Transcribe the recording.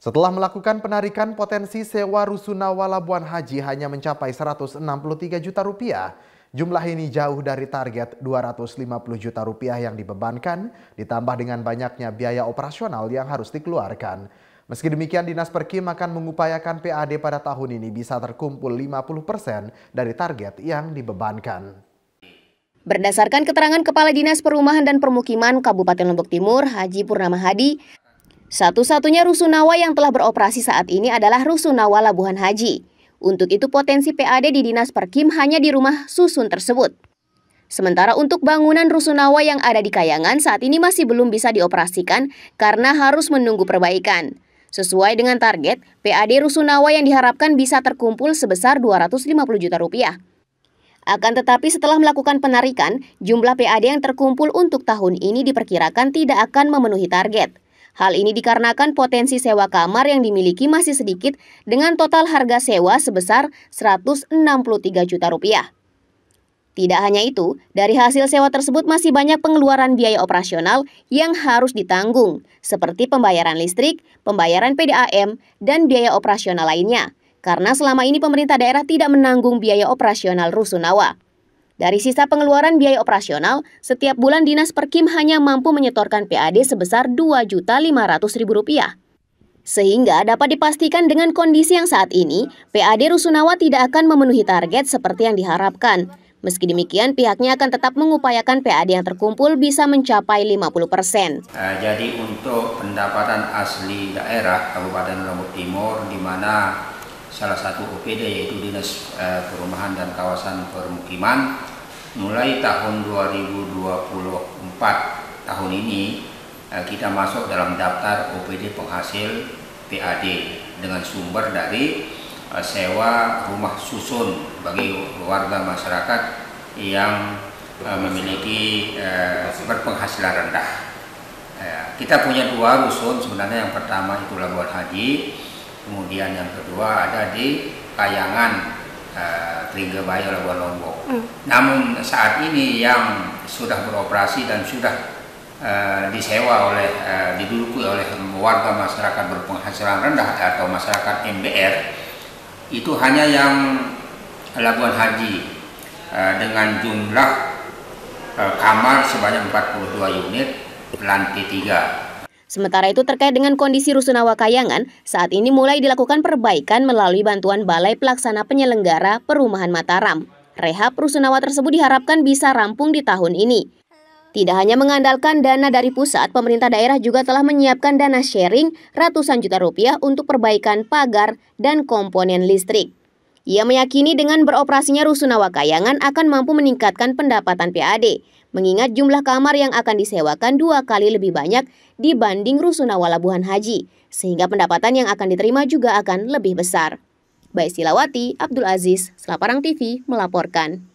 Setelah melakukan penarikan, potensi sewa rusunawa Labuan Haji hanya mencapai 163 juta rupiah. Jumlah ini jauh dari target 250 juta rupiah yang dibebankan, ditambah dengan banyaknya biaya operasional yang harus dikeluarkan. Meski demikian, Dinas Perkim akan mengupayakan PAD pada tahun ini bisa terkumpul 50 persen dari target yang dibebankan. Berdasarkan keterangan Kepala Dinas Perumahan dan Permukiman Kabupaten Lombok Timur, Haji Purnama Hadi, satu-satunya Rusunawa yang telah beroperasi saat ini adalah Rusunawa Labuhan Haji. Untuk itu potensi PAD di Dinas Perkim hanya di rumah susun tersebut. Sementara untuk bangunan Rusunawa yang ada di Kayangan saat ini masih belum bisa dioperasikan karena harus menunggu perbaikan. Sesuai dengan target, PAD Rusunawa yang diharapkan bisa terkumpul sebesar 250 juta rupiah. Akan tetapi setelah melakukan penarikan, jumlah PAD yang terkumpul untuk tahun ini diperkirakan tidak akan memenuhi target. Hal ini dikarenakan potensi sewa kamar yang dimiliki masih sedikit dengan total harga sewa sebesar 163 juta rupiah. Tidak hanya itu, dari hasil sewa tersebut masih banyak pengeluaran biaya operasional yang harus ditanggung, seperti pembayaran listrik, pembayaran PDAM, dan biaya operasional lainnya, karena selama ini pemerintah daerah tidak menanggung biaya operasional Rusunawa. Dari sisa pengeluaran biaya operasional, setiap bulan Dinas Perkim hanya mampu menyetorkan PAD sebesar Rp2.500.000. Sehingga dapat dipastikan dengan kondisi yang saat ini, PAD Rusunawa tidak akan memenuhi target seperti yang diharapkan. Meski demikian, pihaknya akan tetap mengupayakan PAD yang terkumpul bisa mencapai 50 persen. Nah, jadi untuk pendapatan asli daerah Kabupaten Lombok Timur, di mana salah satu OPD yaitu Dinas eh, Perumahan dan Kawasan Permukiman mulai tahun 2024 tahun ini eh, kita masuk dalam daftar OPD penghasil PAD dengan sumber dari eh, sewa rumah susun bagi warga masyarakat yang memiliki sumber berpenghasilan rendah. kita punya dua rusun sebenarnya yang pertama itu Labuan Haji kemudian yang kedua ada di kayangan uh, eh, Triggebayu Labuan Lombok. Hmm. Namun saat ini yang sudah beroperasi dan sudah uh, disewa oleh uh, eh, diduduki oleh warga masyarakat berpenghasilan rendah atau masyarakat MBR itu hanya yang Labuan Haji uh, dengan jumlah uh, kamar sebanyak 42 unit lantai tiga. Sementara itu terkait dengan kondisi Rusunawa Kayangan, saat ini mulai dilakukan perbaikan melalui bantuan Balai Pelaksana Penyelenggara Perumahan Mataram. Rehab Rusunawa tersebut diharapkan bisa rampung di tahun ini. Tidak hanya mengandalkan dana dari pusat, pemerintah daerah juga telah menyiapkan dana sharing ratusan juta rupiah untuk perbaikan pagar dan komponen listrik. Ia meyakini dengan beroperasinya Rusunawa Kayangan akan mampu meningkatkan pendapatan PAD mengingat jumlah kamar yang akan disewakan dua kali lebih banyak dibanding Rusunawa Labuhan Haji, sehingga pendapatan yang akan diterima juga akan lebih besar. Baik Silawati, Abdul Aziz, Selaparang TV melaporkan.